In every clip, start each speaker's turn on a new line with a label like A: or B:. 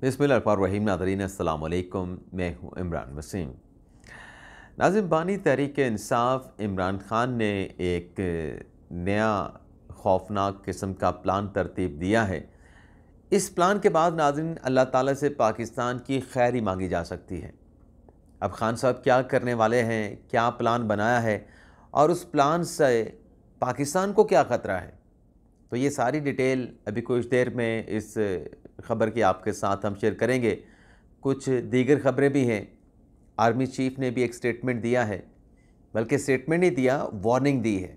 A: बिस्मिल रहीम Nadreen असल मैं हूँ इमरान वसीम नाजिम बानी तहरीक इंसाफ इमरान ख़ान ने एक नया खौफनाक किस्म का प्लान तरतीब दिया है इस प्लान के बाद नाजिन अल्लाह ताला से पाकिस्तान की खैरी मांगी जा सकती है अब खान साहब क्या करने वाले हैं क्या प्लान बनाया है और उस प्लान से पाकिस्तान को क्या ख़तरा है तो ये सारी डिटेल अभी कुछ देर में इस ख़बर की आपके साथ हम शेयर करेंगे कुछ दीगर ख़बरें भी हैं आर्मी चीफ ने भी एक स्टेटमेंट दिया है बल्कि स्टेटमेंट नहीं दिया वार्निंग दी है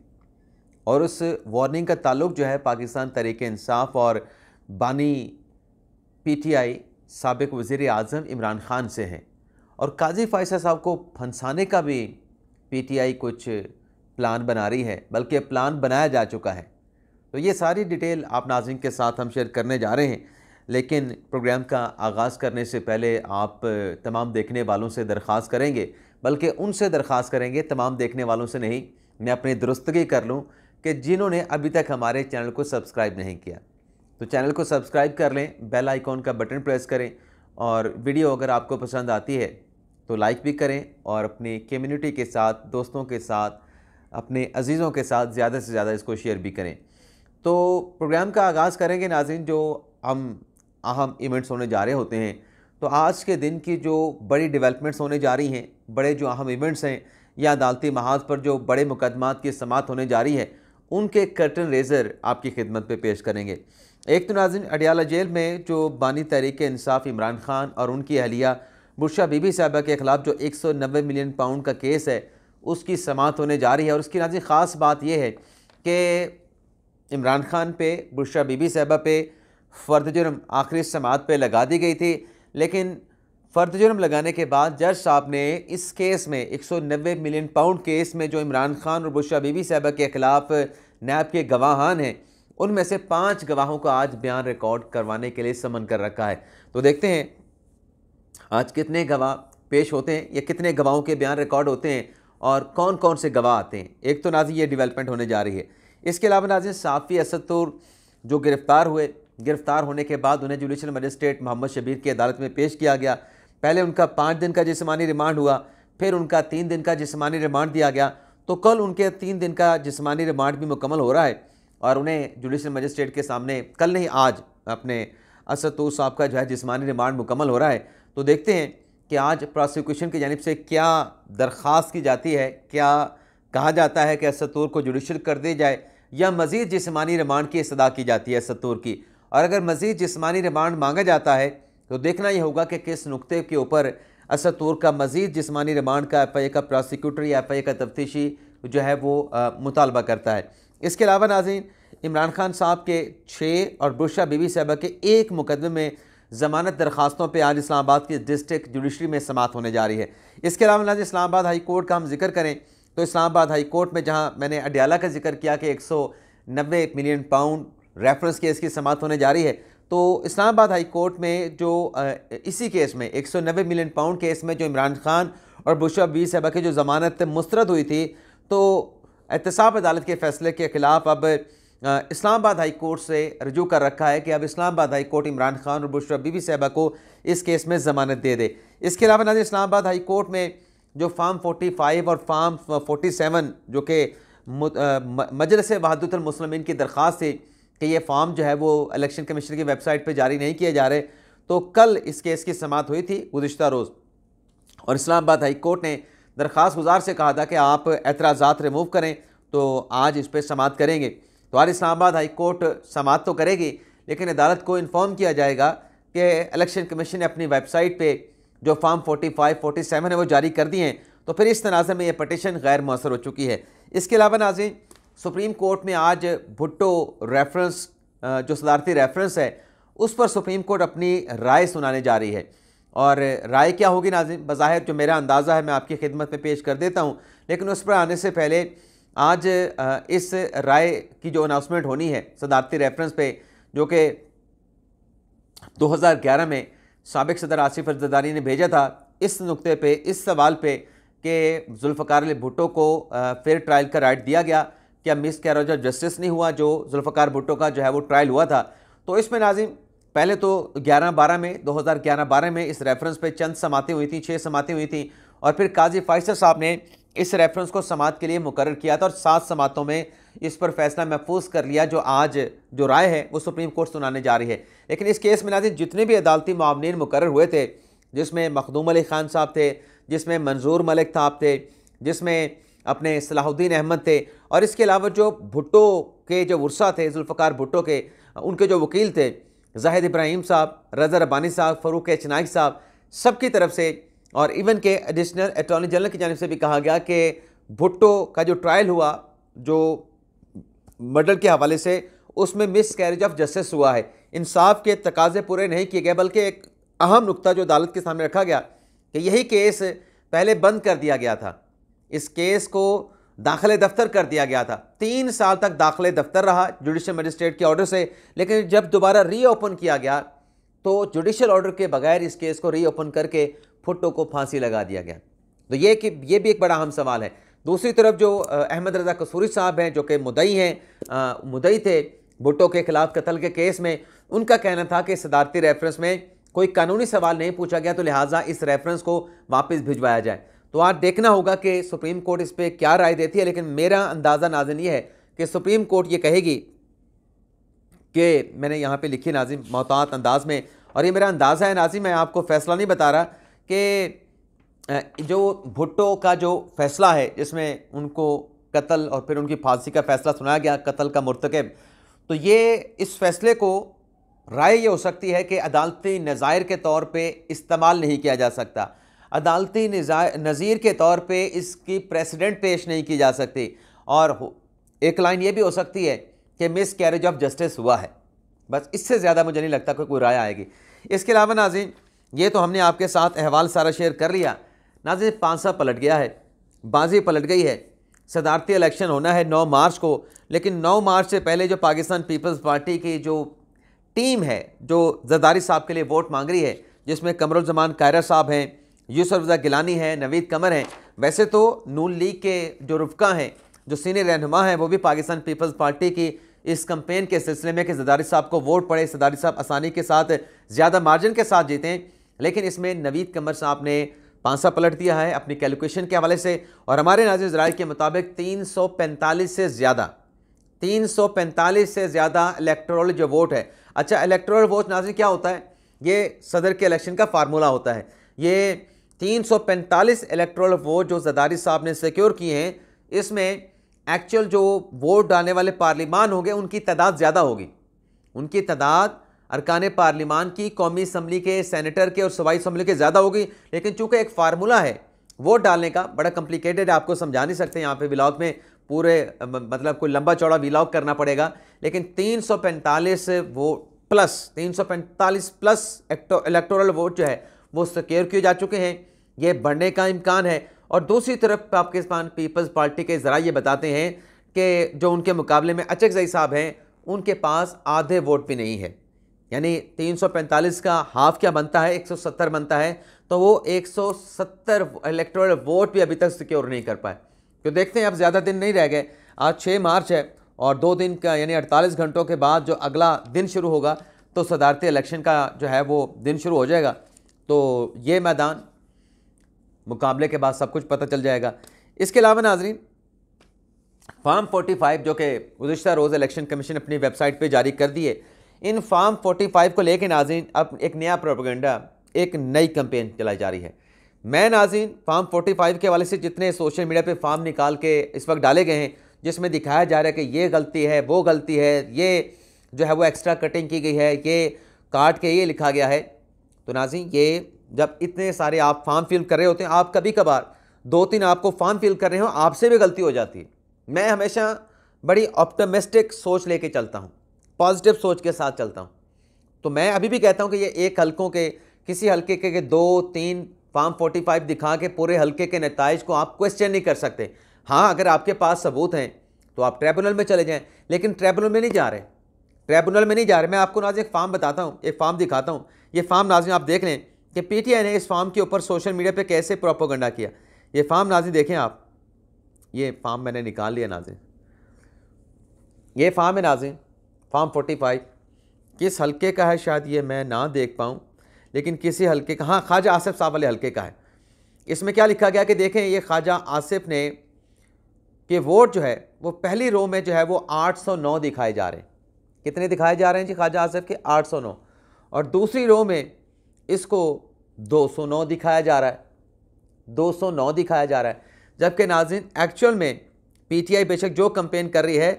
A: और उस वार्निंग का ताल्लुक जो है पाकिस्तान तरीके इंसाफ और बानी पीटीआई सबक वज़ी अजम इमरान ख़ान से हैं और काजी फ़ायसा साहब को फंसाने का भी पीटीआई कुछ प्लान बना रही है बल्कि प्लान बनाया जा चुका है तो ये सारी डिटेल आप नाजिन के साथ हम शेयर करने जा रहे हैं लेकिन प्रोग्राम का आगाज़ करने से पहले आप तमाम देखने वालों से दरख्वास करेंगे बल्कि उनसे दरख्वास्त करेंगे तमाम देखने वालों से नहीं मैं अपनी दुरुस्तगी कर लूँ कि जिन्होंने अभी तक हमारे चैनल को सब्सक्राइब नहीं किया तो चैनल को सब्सक्राइब कर लें बेल आइकॉन का बटन प्रेस करें और वीडियो अगर आपको पसंद आती है तो लाइक भी करें और अपनी कम्युनिटी के साथ दोस्तों के साथ अपने अजीज़ों के साथ ज़्यादा से ज़्यादा इसको शेयर भी करें तो प्रोग्राम का आगाज़ करेंगे नाजिन जो हम अहम इवेंट्स होने जा रहे होते हैं तो आज के दिन की जो बड़ी डेवलपमेंट्स होने जा रही हैं बड़े जो अहम इवेंट्स हैं या अदालती महाज पर जो बड़े मुकदमात की समात होने जा रही है उनके कर्टन रेजर आपकी खिदमत पे पेश करेंगे एक तो नाजिन अडियाला जेल में जो बानी तहरीक इंसाफ इमरान खान और उनकी अहलिया बुरशा बीबी साहबा के ख़िलाफ़ जो एक सौ नब्बे मिलियन पाउंड का केस है उसकी समात होने जा रही है और उसकी नाजिन ख़ास बात यह है कि इमरान खान पे बुशा बीबी साहबा पे फ़र्द जुर्म आखिरी समात पे लगा दी गई थी लेकिन फ़र्द जुर्म लगाने के बाद जज साहब ने इस केस में 190 मिलियन पाउंड केस में जो इमरान खान और बुशा बीबी साहबा के ख़िलाफ़ नैब के गवाहान हैं उनमें से पाँच गवाहों का आज बयान रिकॉर्ड करवाने के लिए समन कर रखा है तो देखते हैं आज कितने गवाह पेश होते हैं या कितने गवाहों के बयान रिकॉर्ड होते हैं और कौन कौन से गवाह आते हैं एक तो नाजी ये डेवलपमेंट होने जा रही है इसके अलावा नाजिन साफ़ी असदुर जो गिरफ़्तार हुए गिरफ़्तार होने के बाद उन्हें जुडिशल मजिस्ट्रेट मोहम्मद शबीर की अदालत में पेश किया गया पहले उनका पाँच दिन का जिसमानी रिमांड हुआ फिर उनका तीन दिन का जिसमानी रिमांड दिया गया तो कल उनके तीन दिन का जिसमानी रिमांड भी मुकम्मल हो रहा है और उन्हें जुडिशल मजिस्ट्रेट के सामने कल नहीं आज अपने असदुर साहब का जो है जिसमानी रिमांड मुकम्मल हो रहा है तो देखते हैं कि आज प्रोसिक्यूशन की जानब से क्या दरख्वास्त की जाती है क्या कहा जाता है कि असतूर को जुडिशल कर दिया जाए या मज़ीद जिसमानी रिमांड की सदा की जाती है असतूर की और अगर मज़ीद जिसमानी रिमांड मांगा जाता है तो देखना यह होगा कि किस नुकते के ऊपर असतूर का मज़ीद जिसमानी रिमांड का एफ का प्रोसिक्यूटर या एफ का तफ्तीशी जो है वो मुतालबा करता है इसके अलावा नाजीन इमरान खान साहब के छः और बुरशा बीबी साहबा के एक मुकदमे में ज़मानत दरख्वास्तों पर आज इस्लामाबाद की डिस्ट्रिक्ट जुडिशरी में समात होने जा रही है इसके अलावा नाजी इस्लामाबाद हाई कोर्ट का हम जिक्र करें तो इस्लामाबाद हाई कोर्ट में जहां मैंने अडियाला का जिक्र किया कि एक मिलियन पाउंड रेफरेंस केस की समाप्त होने जा रही है तो इस्लामाबाद हाई कोर्ट में जो इसी केस में 190 मिलियन पाउंड केस में जो इमरान खान और बुशा बी साहबा की जो ज़मानत मुस्तरद हुई थी तो एहतसाब अदालत के फैसले के ख़िलाफ़ अब इस्लामाबाद हाई कोर्ट से रजू कर रखा है कि अब इस्लामाबाद हाई कोर्ट इमरान खान और बुशरा बीबी साहबा को इस केस में ज़मानत दे दे इसके अलावा नाजी इस्लामाबाद हाई कोर्ट में जो फार्म 45 और फार्म 47 जो कि मजलस वहादतमसलमिन की दरख्वास्त थी कि ये फार्म जो है वो इलेक्शन कमीशन की वेबसाइट पर जारी नहीं किए जा रहे तो कल इस केस की समात हुई थी गुज्त रोज़ और इस्लामाबाद हाई कोर्ट ने दरख्वास गुजार से कहा था कि आप एतराज़ा रिमूव करें तो आज इस पर समात करेंगे तो आज इस्लामाबाद हाई कोर्ट समात तो करेगी लेकिन अदालत को इन्फॉर्म किया जाएगा कि इलेक्शन कमीशन ने अपनी वेबसाइट पर जो फार्म 45, 47 है वो जारी कर दिए हैं तो फिर इस तनाज़े में ये पटिशन गैर मौसर हो चुकी है इसके अलावा नाजिन सुप्रीम कोर्ट में आज भुट्टो रेफरेंस जो सदारती रेफरेंस है उस पर सुप्रीम कोर्ट अपनी राय सुनाने जा रही है और राय क्या होगी नाजिम बज़ाहिर जो मेरा अंदाज़ा है मैं आपकी खिदमत में पेश कर देता हूँ लेकिन उस पर आने से पहले आज इस राय की जो अनाउंसमेंट होनी है सदारती रेफरेंस पे जो कि 2011 में सबक सदर आसिफ अजदारी ने भेजा था इस नुकते पे इस सवाल पे कि अली भुटो को फिर ट्रायल का राइट दिया गया क्या मिस कैरोजा जस्टिस नहीं हुआ जो जुल्फ़ार भुटो का जो है वो ट्रायल हुआ था तो इसमें नाजिम पहले तो 11-12 में 2011-12 में इस रेफरेंस पे चंद समातें हुई थी छः समातें हुई थी और फिर काजी फाइसर साहब ने इस रेफरेंस को समात के लिए मुकर किया था और सात समातों में इस पर फैसला महफूज कर लिया जो आज जो राय है वो सुप्रीम कोर्ट सुनाने जा रही है लेकिन इस केस में नाजिन जितने भी अदालती मामले मुकर हुए थे जिसमें मखदूम अली खान साहब थे जिसमें मंजूर मलिक साहब थे जिसमें अपने सलाहुद्दीन अहमद थे और इसके अलावा जो भुट्टो के जो वर्षा थे जुल्फ़ार भुट्टो के उनके जो वकील थे जाहिद इब्राहिम साहब रजा रबानी साहब फ़रूक चनाई साहब सब की तरफ से और इवन के एडिशनल अटॉर्नी जनरल की जानब से भी कहा गया कि भुट्टो का जो ट्रायल हुआ जो मर्डर के हवाले से उसमें मिस कैरेज ऑफ जस्टिस हुआ है इंसाफ के तकाजे पूरे नहीं किए गए बल्कि एक अहम नुकता जो अदालत के सामने रखा गया कि यही केस पहले बंद कर दिया गया था इस केस को दाखिले दफ्तर कर दिया गया था तीन साल तक दाखिले दफ्तर रहा जुडिशल मजिस्ट्रेट के ऑर्डर से लेकिन जब दोबारा रीओपन किया गया तो जुडिशल ऑर्डर के बगैर इस केस को रीओपन करके फुटो को फांसी लगा दिया गया तो ये कि ये भी एक बड़ा अहम सवाल है दूसरी तरफ जो अहमद रज़ा कसूरी साहब हैं जो कि मुदई हैं मुदई थे भुट्टो के खिलाफ कत्ल के केस में उनका कहना था कि सदारती रेफरेंस में कोई कानूनी सवाल नहीं पूछा गया तो लिहाजा इस रेफरेंस को वापस भिजवाया जाए तो आज देखना होगा कि सुप्रीम कोर्ट इस पर क्या राय देती है लेकिन मेरा अंदाज़ा नाजन ये है कि सुप्रीम कोर्ट ये कहेगी कि मैंने यहाँ पे लिखी नाजिम मोहतात अंदाज में और ये मेरा अंदाज़ा है नाजिम मैं आपको फ़ैसला नहीं बता रहा कि जो भुट्टो का जो फैसला है जिसमें उनको कत्ल और फिर उनकी फांसी का फैसला सुनाया गया कत्ल का मरतकब तो ये इस फैसले को राय ये हो सकती है कि अदालती नज़ायर के तौर पे इस्तेमाल नहीं किया जा सकता अदालती नज़ीर के तौर पे इसकी प्रेसिडेंट पेश नहीं की जा सकती और एक लाइन ये भी हो सकती है कि मिस कैरेज ऑफ जस्टिस हुआ है बस इससे ज़्यादा मुझे नहीं लगता कोई कोई राय आएगी इसके अलावा नाजिन ये तो हमने आपके साथ अहवाल सारा शेयर कर लिया पाँच पांसा पलट गया है बाजी पलट गई है सदारती इलेक्शन होना है 9 मार्च को लेकिन 9 मार्च से पहले जो पाकिस्तान पीपल्स पार्टी की जो टीम है जो जरदारी साहब के लिए वोट मांग रही है जिसमें कमरुलजमान कायरा साहब हैं यूसफ रजा गिलानी हैं नवीद कमर हैं वैसे तो नून लीग के जो रुफका हैं जो सीनियर रहनुमा हैं वो भी पाकिस्तान पीपल्स पार्टी की इस कंपेन के सिलसिले में कि जदारी साहब को वोट पड़े सदारी साहब आसानी के साथ ज़्यादा मार्जिन के साथ जीतें लेकिन इसमें नवीद कमर साहब ने पांसा पलट दिया है अपनी कैलकुलेशन के हवाले से और हमारे नाजिर जराइल के मुताबिक 345 से ज़्यादा 345 से ज़्यादा इलेक्ट्रोल जो वोट है अच्छा इलेक्ट्रोल वोट नाजिर क्या होता है ये सदर के इलेक्शन का फार्मूला होता है ये 345 इलेक्ट्रोल वोट जो जदारी साहब ने सिक्योर किए हैं इसमें एक्चुअल जो वोट डालने वाले पार्लिमान होंगे उनकी तादाद ज़्यादा होगी उनकी तादाद अरकान पार्लिमान की कौमी असम्बली के सेनेटर के और सूबाई इसम्बली के ज़्यादा होगी लेकिन चूँकि एक फार्मूला है वोट डालने का बड़ा कम्प्लिकेटेड आपको समझा नहीं सकते यहाँ पे ब्लॉग में पूरे मतलब कोई लंबा चौड़ा ब्लॉग करना पड़ेगा लेकिन 345 वो प्लस 345 प्लस इलेक्टोरल वोट जो है वो सिक्योर किए जा चुके हैं ये बढ़ने का इम्कान है और दूसरी तरफ पाकिस्तान पीपल्स पार्टी के ज़रा ये बताते हैं कि जो उनके मुकाबले में अचक जई साहब हैं उनके पास आधे वोट भी नहीं है यानी 345 का हाफ क्या बनता है 170 बनता है तो वो 170 इलेक्ट्रोल वोट भी अभी तक सिक्योर नहीं कर पाए क्यों देखते हैं अब ज़्यादा दिन नहीं रह गए आज 6 मार्च है और दो दिन का यानी 48 घंटों के बाद जो अगला दिन शुरू होगा तो सदारती इलेक्शन का जो है वो दिन शुरू हो जाएगा तो ये मैदान मुकाबले के बाद सब कुछ पता चल जाएगा इसके अलावा नाजरीन फार्म 45 जो कि गुजशत रोज़ इलेक्शन कमीशन अपनी वेबसाइट पे जारी कर दिए इन फार्म 45 को लेकर नाजीन अब एक नया प्रोपोगंडा एक नई कंपेन चलाई जा रही है मैं नाजीन फार्म 45 के हवाले से जितने सोशल मीडिया पे फार्म निकाल के इस वक्त डाले गए हैं जिसमें दिखाया जा रहा है कि ये गलती है वो गलती है ये जो है वो एक्स्ट्रा कटिंग की गई है ये काट के ये लिखा गया है तो नाजीन ये जब इतने सारे आप फार्म फिल कर रहे होते हैं आप कभी कभार दो तीन आपको फार्म फिल कर रहे हो आपसे भी गलती हो जाती है मैं हमेशा बड़ी ऑप्टमिस्टिक सोच लेके चलता हूँ पॉजिटिव सोच के साथ चलता हूँ तो मैं अभी भी कहता हूँ कि ये एक हल्कों के किसी हल्के के, के दो तीन फार्म 45 दिखा के पूरे हल्के के नतज को आप क्वेश्चन नहीं कर सकते हाँ अगर आपके पास सबूत हैं तो आप ट्रैबुनल में चले जाएँ लेकिन ट्रैबुनल में नहीं जा रहे ट्रैबुनल में नहीं जा रहे मैं आपको नाज एक फार्म बताता हूँ एक फार्म दिखाता हूँ ये फार्म नाजिम आप देख लें कि पी ने इस फार्म के ऊपर सोशल मीडिया पर कैसे प्रोपोगंडा किया ये फार्म नाजी देखें आप ये फार्म मैंने निकाल लिया नाजी ये फार्म है नाजी फॉर्म फोर्टी फाइव किस हलके का है शायद ये मैं ना देख पाऊँ लेकिन किसी हलके का हाँ ख्वाजा आसिफ साहब वाले हलके का है इसमें क्या लिखा गया कि देखें ये ख्वाजा आसिफ ने कि वोट जो है वो पहली रो में जो है वो 809 दिखाए जा रहे हैं कितने दिखाए जा रहे हैं जी ख्वाजा आसिफ के 809 और दूसरी रो में इसको 209 दिखाया जा रहा है 209 दिखाया जा रहा है जबकि नाजिन एक्चुअल में पीटीआई बेशक जो कंपेन कर रही है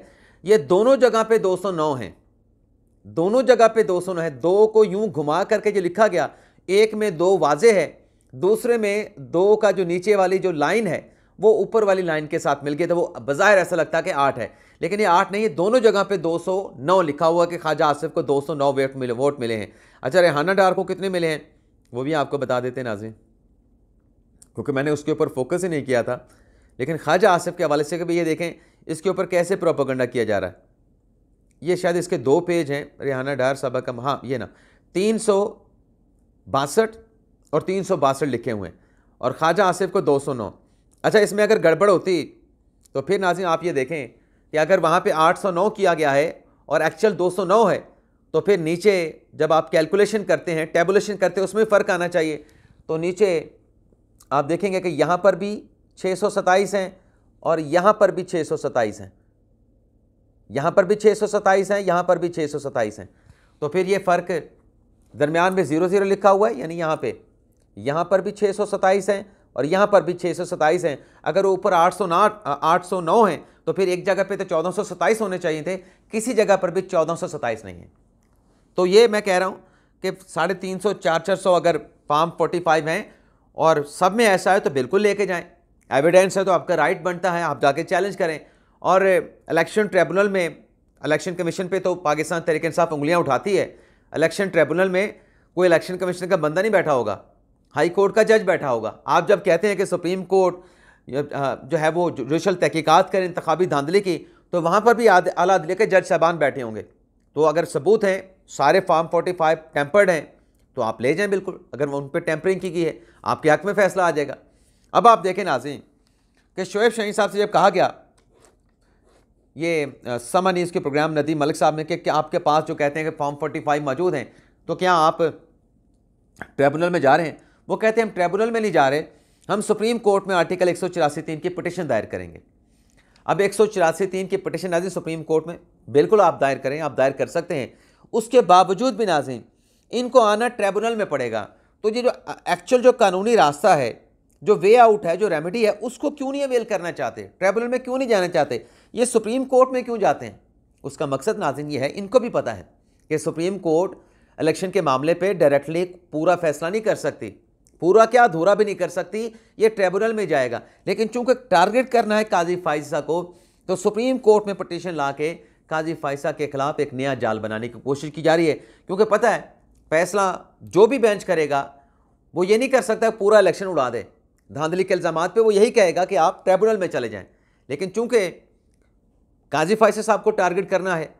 A: ये दोनों जगह पे 209 हैं दोनों जगह पे 209 है दो को यूं घुमा करके जो लिखा गया एक में दो वाजे है दूसरे में दो का जो नीचे वाली जो लाइन है वो ऊपर वाली लाइन के साथ मिल गई तो वो बाहिर ऐसा लगता है कि आठ है लेकिन ये आठ नहीं है दोनों जगह पे 209 लिखा हुआ कि ख्वाजा आसिफ को 209 वोट मिले वोट मिले हैं अच्छा रेहाना डार को कितने मिले हैं वो भी आपको बता देते हैं क्योंकि मैंने उसके ऊपर फोकस ही नहीं किया था लेकिन ख्वाजा आसिफ के हवाले से कभी ये देखें इसके ऊपर कैसे प्रोपोगंडा किया जा रहा है ये शायद इसके दो पेज हैं रिहाना डार साहबा का हाँ ये ना तीन सौ बासठ और तीन सौ बासठ लिखे हुए हैं और ख्वाजा आसिफ को दो सौ नौ अच्छा इसमें अगर गड़बड़ होती तो फिर नाजिम आप ये देखें कि अगर वहाँ पर आठ किया गया है और एक्चुअल दो है तो फिर नीचे जब आप कैलकुलेशन करते हैं टेबुलेशन करते हैं उसमें फ़र्क आना चाहिए तो नीचे आप देखेंगे कि यहाँ पर भी छः सौ हैं और यहाँ पर भी छः सौ सत्ताईस हैं यहाँ पर भी छः सौ सत्ताईस हैं यहाँ पर भी छः सौ सत्ताईस हैं तो फिर ये फ़र्क दरमियान में ज़ीरो ज़ीरो लिखा हुआ है यानी यहाँ पे यहाँ पर भी छः सौ सत्ताईस हैं और यहाँ पर भी छः सौ सत्ताईस हैं अगर ऊपर आठ सौ ना आठ सौ नौ हैं तो फिर एक जगह पे तो चौदह सौ सत्ताईस होने चाहिए थे किसी जगह पर भी चौदह सौ सत्ताईस नहीं है तो ये मैं कह रहा हूँ कि साढ़े तीन सौ चार चार सौ अगर फार्म फोर्टी फाइव हैं और सब में ऐसा है तो बिल्कुल लेके जाएँ एविडेंस है तो आपका राइट बनता है आप जाके चैलेंज करें और इलेक्शन ट्रिब्यूनल में इलेक्शन कमीशन पे तो पाकिस्तान तरीके साफ उंगलियां उठाती है इलेक्शन ट्रिब्यूनल में कोई इलेक्शन कमीशन का बंदा नहीं बैठा होगा हाई कोर्ट का जज बैठा होगा आप जब कहते हैं कि सुप्रीम कोर्ट जो है वो जुडिशल तहकीक़ात करें इंतबी धांधली की तो वहाँ पर भी अला अदले के जज साहबान बैठे होंगे तो अगर सबूत हैं सारे फार्म फोर्टी फाइव टेम्पर्ड हैं तो आप ले जाएं बिल्कुल अगर उन पर टेम्परिंग की गई है आपके हक में फैसला आ जाएगा अब आप देखें नाजीन कि शोएब शहीन साहब से जब कहा गया ये समा न्यूज़ के प्रोग्राम नदी मलिक साहब ने कि क्या आपके पास जो कहते हैं कि फॉर्म फोर्टी फाइव मौजूद हैं तो क्या आप ट्रिब्यूनल में जा रहे हैं वो कहते हैं हम ट्रिब्यूनल में नहीं जा रहे हम सुप्रीम कोर्ट में आर्टिकल एक सौ चौरासी तीन की पटिशन दायर करेंगे अब एक सौ चौरासी तीन की पटिशन नाजी सुप्रीम कोर्ट में बिल्कुल आप दायर करें आप दायर कर सकते हैं उसके बावजूद भी नाजिम इनको आना ट्रिब्यूनल में पड़ेगा तो ये जो एक्चुअल जो कानूनी रास्ता है जो वे आउट है जो रेमेडी है उसको क्यों नहीं अवेल करना चाहते ट्राइब्यूनल में क्यों नहीं जाना चाहते ये सुप्रीम कोर्ट में क्यों जाते हैं उसका मकसद नाजिन ये है इनको भी पता है कि सुप्रीम कोर्ट इलेक्शन के मामले पे डायरेक्टली पूरा फैसला नहीं कर सकती पूरा क्या अधूरा भी नहीं कर सकती ये ट्रिब्यूनल में जाएगा लेकिन चूंकि टारगेट करना है काजी फाइजा को तो सुप्रीम कोर्ट में पटिशन ला के काजी फाइजा के खिलाफ एक नया जाल बनाने की कोशिश की जा रही है क्योंकि पता है फैसला जो भी बेंच करेगा वो ये नहीं कर सकता पूरा इलेक्शन उड़ा दे धांधली के इल्ज़ाम पर वो यही कहेगा कि आप ट्रिब्यूनल में चले जाएँ लेकिन चूंकि काजी फाइसे साहब को टारगेट करना है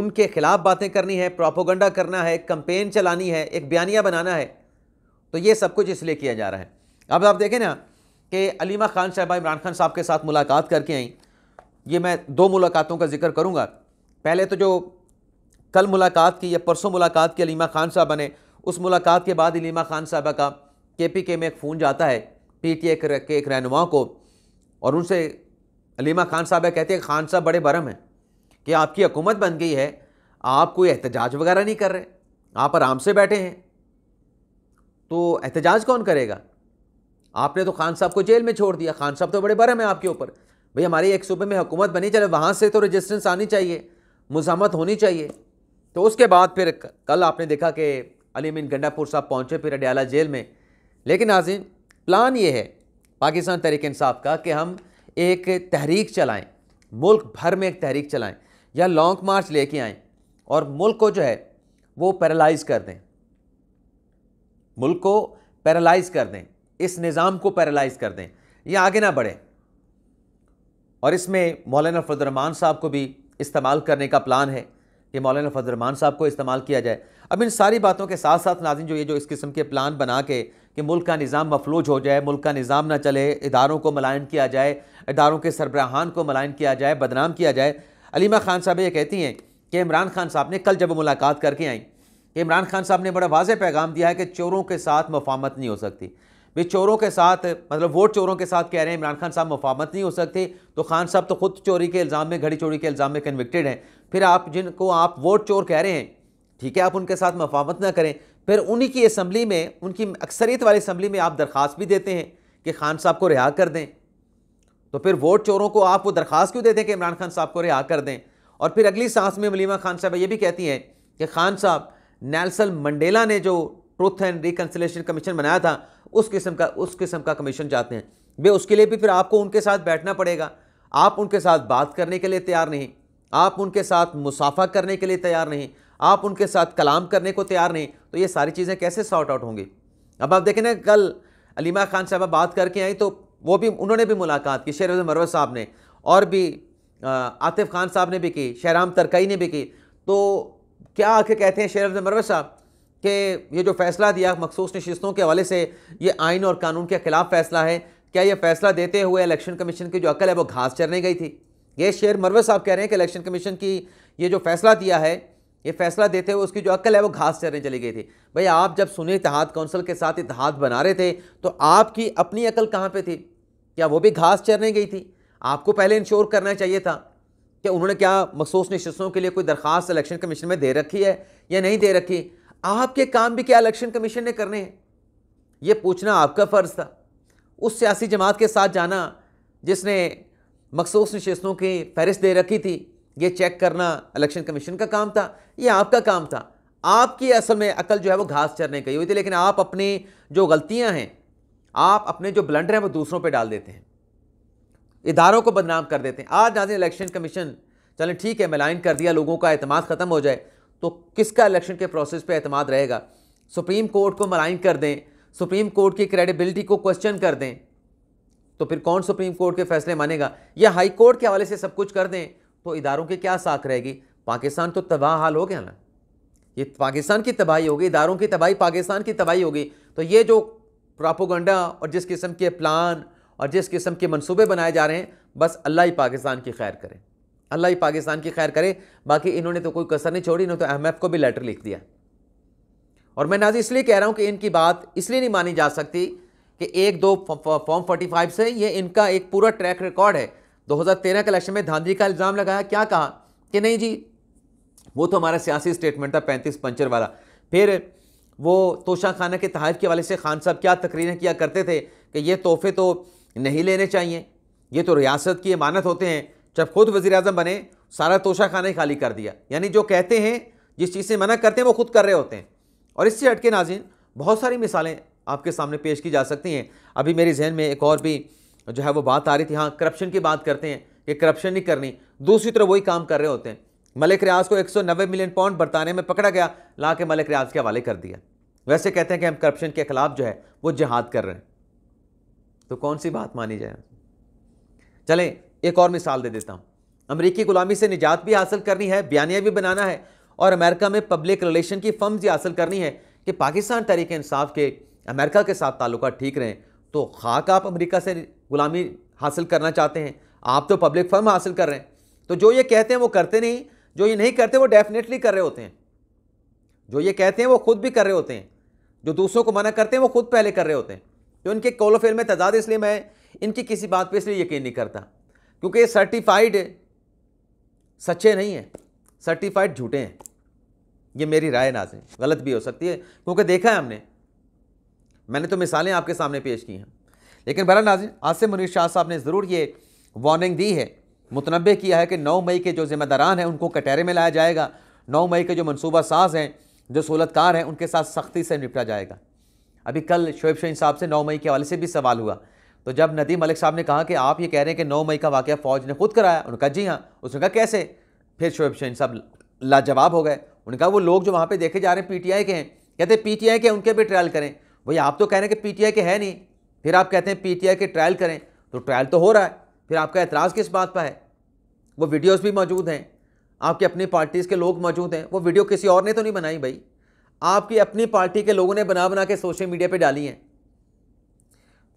A: उनके खिलाफ बातें करनी है प्रोपोगंडा करना है कंपेन चलानी है एक बयानिया बनाना है तो ये सब कुछ इसलिए किया जा रहा है अब आप देखें ना कि अलीमा खान साहबा इमरान खान साहब के साथ मुलाकात करके आई ये मैं दो मुलाकातों का जिक्र करूँगा पहले तो जो कल मुलाकात की या परसों मुलाकात की अलीमा खान साहबा ने उस मुलाकात के बाद अलीमा खान साहबा का के में एक फ़ोन जाता है पी टी ए के एक रहनुमा को और उनसे अलीमा खान साहब कहते हैं खान साहब बड़े भरम हैं कि आपकी हुकूमत बन गई है आप कोई एहतजाज वगैरह नहीं कर रहे आप आराम से बैठे हैं तो एहतजाज कौन करेगा आपने तो खान साहब को जेल में छोड़ दिया खान साहब तो बड़े बरम हैं आपके ऊपर भाई हमारी एक सूबे में हुकूमत बनी चले वहाँ से तो रजिस्टेंस आनी चाहिए मुजामत होनी चाहिए तो उसके बाद फिर कल आपने देखा कि अलीमिन गंडापुर साहब पहुँचे फिर अडयाला जेल में लेकिन नाजिन प्लान ये है पाकिस्तान तहरीक इंसाफ का कि हम एक तहरीक चलाएं मुल्क भर में एक तहरीक चलाएं या लॉन्ग मार्च लेके आएं और मुल्क को जो है वो पैरालाइज कर दें मुल्क को पैरालाइज कर दें इस निज़ाम को पैरालाइज कर दें ये आगे ना बढ़े और इसमें मौलाना फजलरमान साहब को भी इस्तेमाल करने का प्लान है कि मौलाना फजलरमान साहब को इस्तेमाल किया जाए अब इन सारी बातों के साथ साथ नाजिन जो ये जो इस किस्म के प्लान बना के कि मुल्क का निज़ाम मफलूज हो जाए मुल्क का निज़ाम ना चले इदारों को मलायन किया जाए इदारों के सरबराहान को मलायन किया जाए बदनाम किया जाए अलीमा खान साहब ये कहती हैं कि इमरान खान साहब ने कल जब मुलाकात करके आई कि इमरान खान साहब ने बड़ा वाज पैगाम दिया है कि चोरों के साथ मफामत नहीं हो सकती वे चोरों के साथ मतलब वोट चोरों के साथ कह रहे हैं इमरान खान साहब मफामत नहीं हो सकती तो खान साहब तो खुद चोरी के इल्ज़ाम में घड़ी चोरी के इल्ज़ाम में कन्विक्टेड हैं फिर आप जिनको आप वोट चोर कह रहे हैं ठीक है आप उनके साथ मफामत ना करें फिर उन्हीं की असम्बली में उनकी अक्सरियत वाली असम्बली में आप दरख्वास्त भी देते हैं कि खान साहब को रिहा कर दें तो फिर वोट चोरों को आप वो दरख्वास्त क्यों देते हैं कि इमरान खान साहब को रिहा कर दें और फिर अगली सांस में मलिमा खान साहब ये भी कहती हैं कि खान साहब नैलसल मंडेला ने जो ट्रुथ एंड रिकन्सलेशन कमीशन बनाया था उस किस्म का उस किस्म का कमीशन चाहते हैं वे उसके लिए भी फिर आपको उनके साथ बैठना पड़ेगा आप उनके साथ बात करने के लिए तैयार नहीं आप उनके साथ मुसाफा करने के लिए तैयार नहीं आप उनके साथ कलाम करने को तैयार नहीं तो ये सारी चीज़ें कैसे सॉर्ट आउट होंगी अब आप देखें ना कल अलीमा खान साहबा बात करके आई तो वो भी उन्होंने भी मुलाकात की शेर मरव साहब ने और भी आतिफ खान साहब ने भी की शहराम तरकई ने भी की तो क्या आखिर कहते हैं शेर मरव साहब कि ये जो फैसला दिया मखसूस नशस्तों के हवाले से ये आइन और कानून के ख़िलाफ़ फैसला है क्या ये फैसला देते हुए इलेक्शन कमीशन की जो अकल है वो घास चरने गई थी ये शेर मरव साहब कह रहे हैं कि इलेक्शन कमीशन की ये जो फैसला दिया है ये फैसला देते हुए उसकी जो अक्ल है वो घास चरने चली गई थी भाई आप जब सुनी इतिहाद कौंसिल के साथ इतिहाद बना रहे थे तो आपकी अपनी अकल कहाँ पे थी क्या वो भी घास चरने गई थी आपको पहले इंश्योर करना चाहिए था कि उन्होंने क्या मखसूस नशस्तों के लिए कोई दरख्वास्त इलेक्शन कमीशन में दे रखी है या नहीं दे रखी आपके काम भी क्या इलेक्शन कमीशन ने करने हैं ये पूछना आपका फ़र्ज़ था उस सियासी जमात के साथ जाना जिसने मखसूस नशस्तों की फहरिस्त दे रखी थी ये चेक करना इलेक्शन कमीशन का काम था ये आपका काम था आपकी असल में अकल जो है वो घास चरने गई हुई थी लेकिन आप अपनी जो गलतियां हैं आप अपने जो ब्लंडर हैं वो दूसरों पे डाल देते हैं इधारों को बदनाम कर देते हैं आज नाजिन इलेक्शन कमीशन चलें ठीक है मेलाइन कर दिया लोगों का अतमाद ख़त्म हो जाए तो किसका इलेक्शन के प्रोसेस पर अतमाद रहेगा सुप्रीम कोर्ट को मलाइन कर दें सुप्रीम कोर्ट की क्रेडिबिलिटी को क्वेश्चन कर दें तो फिर कौन सुप्रीम कोर्ट के फैसले मानेगा या हाई कोर्ट के हवाले से सब कुछ कर दें तो इदारों के क्या साख रहेगी पाकिस्तान तो तबाह हाल हो गया ना ये पाकिस्तान की तबाही होगी इदारों की तबाही पाकिस्तान की तबाही होगी तो ये जो प्रापोगंडा और जिस किस्म के प्लान और जिस किस्म के मंसूबे बनाए जा रहे हैं बस अल्लाह ही पाकिस्तान की खैर करे अल्लाह ही पाकिस्तान की खैर करे बाकी इन्होंने तो कोई कसर नहीं छोड़ी इन्होंने तो अहमद को भी लेटर लिख दिया और मैं नाजी इसलिए कह रहा हूँ कि इनकी बात इसलिए नहीं मानी जा सकती कि एक दो फॉर्म फोर्टी फाइव से ये इनका एक पूरा ट्रैक रिकॉर्ड है 2013 के इलेक्शन में धांधली का इल्ज़ाम लगाया क्या कहा कि नहीं जी वो तो हमारा सियासी स्टेटमेंट था पैंतीस पंचर वाला फिर वो तोशा खाना के तहफ के वाले से खान साहब क्या तकरीरें किया करते थे कि ये तोहफे तो नहीं लेने चाहिए ये तो रियासत की अमानत होते हैं जब खुद वजी अजम बने सारा तोशा खाना ही खाली कर दिया यानी जो कहते हैं जिस चीज़ से मना करते हैं वो खुद कर रहे होते हैं और इससे हटके नाजिन बहुत सारी मिसालें आपके सामने पेश की जा सकती हैं अभी मेरे जहन में एक और भी जो है वो बात आ रही थी हाँ करप्शन की बात करते हैं कि करप्शन नहीं करनी दूसरी तरफ वही काम कर रहे होते हैं मलिक रियाज को 190 मिलियन पाउंड बरताने में पकड़ा गया ला के मलिक रियाज के हवाले कर दिया वैसे कहते हैं कि हम करप्शन के खिलाफ जो है वो जहाद कर रहे हैं तो कौन सी बात मानी जाए चलें एक और मिसाल दे देता हूँ अमरीकी गुलामी से निजात भी हासिल करनी है बयानियाँ भी बनाना है और अमेरिका में पब्लिक रिलेशन की फ़म्स भी हासिल करनी है कि पाकिस्तान तरीके इंसाफ के अमेरिका के साथ ताल्लुक ठीक रहें तो खाक आप अमेरिका से गुलामी हासिल करना चाहते हैं आप तो पब्लिक फर्म हासिल कर रहे हैं तो जो ये कहते हैं वो करते नहीं जो ये नहीं करते वो डेफिनेटली कर रहे होते हैं जो ये कहते हैं वो खुद भी कर रहे होते हैं जो दूसरों को मना करते हैं वो खुद पहले कर रहे होते हैं तो इनके कोलोफेल में तजाद इसलिए मैं इनकी किसी बात पर इसलिए यकीन नहीं करता क्योंकि ये सर्टिफाइड सच्चे नहीं हैं सर्टिफाइड झूठे हैं ये मेरी राय नाजें गलत भी हो सकती है क्योंकि देखा है हमने मैंने तो मिसालें आपके सामने पेश की हैं लेकिन बहरा नाजिन आसिम मुनीर शाह साहब ने ज़रूर ये वार्निंग दी है मुतनबे किया है कि नौ मई के जो ज़िम्मेदारान हैं उनको कटहरे में लाया जाएगा नौ मई के जो मनसूबा साज हैं जो सहूलतकार हैं उनके साथ सख्ती से निपटा जाएगा अभी कल शोएब शहीन साहब से नौ मई के हवाले से भी सवाल हुआ तो जब नदीम मलिक साहब ने कहा कि आप ये कह रहे हैं कि नौ मई का वाक़ फ़ौज ने खुद कराया उनका जी हाँ उसने कहा कैसे फिर शोएब शहीन साहब लाजवाब हो गए उन्होंने कहा वो लोग जो वहाँ पर देखे जा रहे हैं पी टी आई के हैं कहते पी टी आई के उनके भी ट्रायल करें वही आप तो कह रहे हैं कि पी टी आई के है नहीं फिर आप कहते हैं पीटीआई के ट्रायल करें तो ट्रायल तो हो रहा है फिर आपका एतराज़ किस बात पर है वो वीडियोस भी मौजूद हैं आपकी अपनी पार्टीज़ के लोग मौजूद हैं वो वीडियो किसी और ने तो नहीं बनाई भाई आपकी अपनी पार्टी के लोगों ने बना बना के सोशल मीडिया पर डाली हैं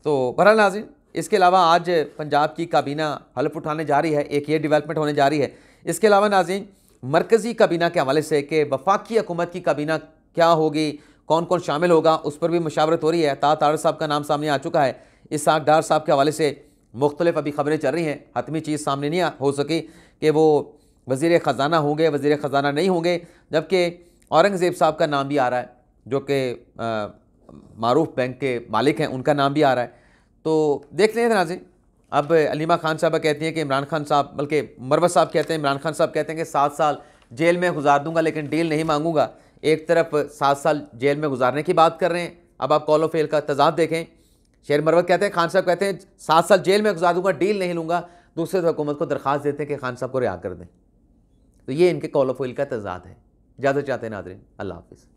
A: तो बहरा नाजिन इसके अलावा आज पंजाब की काबीना हल्फ उठाने जा रही है एक ये डिवेलपमेंट होने जा रही है इसके अलावा नाजिन मरकज़ी काबीना के हवाले से कि वफाकी हुकूमत की काबीना क्या होगी कौन कौन शामिल होगा उस पर भी मशावरत हो रही है तात आर साहब का नाम सामने आ चुका है इस साग डार साहब के हवाले से मुख्तलिफ अभी खबरें चल रही हैं हतमी चीज़ सामने नहीं हो सकी कि वो वज़ी ख़जाना होंगे वज़ी ख़जाना नहीं होंगे जबकि औरंगज़ेब साहब का नाम भी आ रहा है जो कि मरूफ बैंक के मालिक हैं उनका नाम भी आ रहा है तो देख लें नाजी अब अलीमा खान साहबा कहती हैं कि इमरान खान साहब बल्कि मरवत साहब कहते हैं इमरान खान साहब कहते हैं कि सात साल जेल में गुजार दूंगा लेकिन डील नहीं मांगूंगा एक तरफ सात साल जेल में गुजारने की बात कर रहे हैं अब आप कॉलो फेल का तजाद देखें शेर मरवत कहते हैं खान साहब कहते हैं सात साल जेल में गुजार दूंगा डील नहीं लूँगा दूसरे तो हुकूमत को दरख्वास्त देते हैं कि खान साहब को रिहा कर दें तो ये इनके कॉलो फेल का तजाद है ज़्यादा चाहते हैं नादरी अल्लाह हाफिज़